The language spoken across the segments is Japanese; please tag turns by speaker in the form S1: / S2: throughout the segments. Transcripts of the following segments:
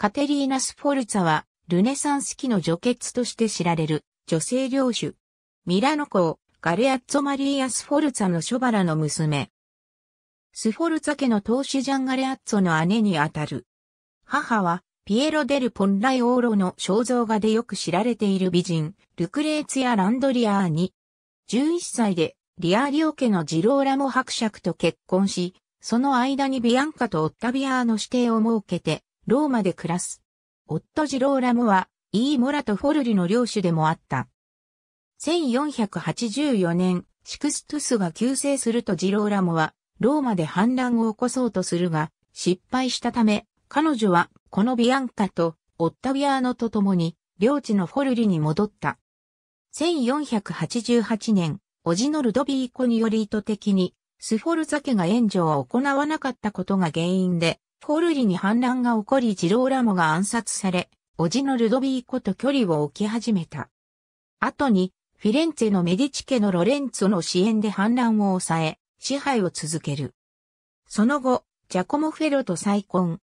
S1: カテリーナ・スフォルツァは、ルネサンス期の女傑として知られる、女性領主。ミラノ公、ガレアッツォ・マリーア・スフォルツァのショバラの娘。スフォルツァ家の投資ジャンガレアッツォの姉にあたる。母は、ピエロ・デル・ポンライ・オーロの肖像画でよく知られている美人、ルクレーツィア・ランドリアーに。11歳で、リアーリオ家のジローラモ伯爵と結婚し、その間にビアンカとオッタビアーの指定を設けて、ローマで暮らす。夫ジローラモは、イー・モラとフォルリの領主でもあった。1484年、シクストゥスが急成するとジローラモは、ローマで反乱を起こそうとするが、失敗したため、彼女は、このビアンカと、オッタビアーノと共に、領地のフォルリに戻った。1488年、オジノルドビーコにより意図的に、スフォルザ家が援助を行わなかったことが原因で、フォルリに反乱が起こりジローラモが暗殺され、叔父のルドビーコと距離を置き始めた。後に、フィレンツェのメディチ家のロレンツォの支援で反乱を抑え、支配を続ける。その後、ジャコモ・フェロと再婚。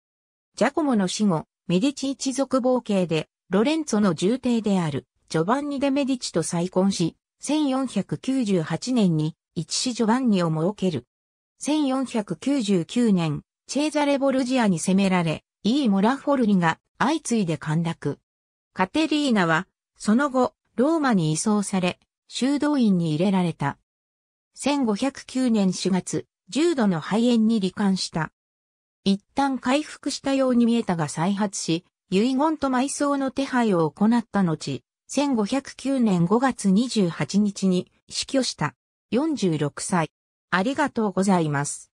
S1: ジャコモの死後、メディチ一族冒険で、ロレンツォの重帝である、ジョバンニ・デ・メディチと再婚し、1498年に、一子ジョバンニを設ける。1499年、チェーザレ・ボルジアに攻められ、イー・モラフォルニが相次いで陥落。カテリーナは、その後、ローマに移送され、修道院に入れられた。1509年4月、重度の肺炎に罹患した。一旦回復したように見えたが再発し、遺言と埋葬の手配を行った後、1509年5月28日に死去した。46歳。ありがとうございま
S2: す。